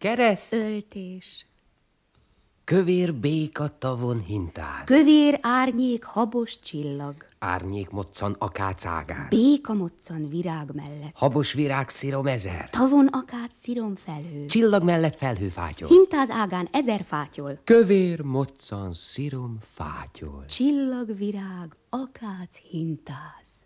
Kereszt. Öltés. Kövér béka tavon hintáz. Kövér árnyék habos csillag. Árnyék moccan akácágán. Béka moccan virág mellett. Habos virág szirom ezer. Tavon akác szirom felhő. Csillag mellett felhő fátyol. Hintáz ágán ezer fátyol. Kövér moccan szirom fátyol. Csillag virág akác hintáz.